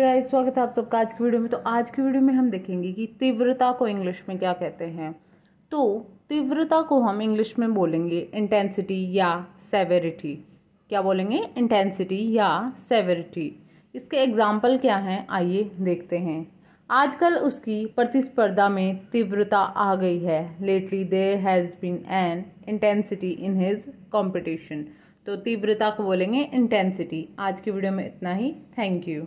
guys स्वागत है आप सबका आज की वीडियो में तो आज की वीडियो में हम देखेंगे कि तीव्रता को इंग्लिश में क्या कहते हैं तो तीव्रता को हम इंग्लिश में बोलेंगे इंटेंसिटी या सेवेरिटी क्या बोलेंगे इंटेंसिटी या सेवेरिटी इसके एग्जाम्पल क्या हैं आइए देखते हैं आजकल उसकी प्रतिस्पर्धा में तीव्रता आ गई है lately there has been an intensity in his competition तो तीव्रता को बोलेंगे इंटेंसिटी आज की वीडियो में इतना ही थैंक यू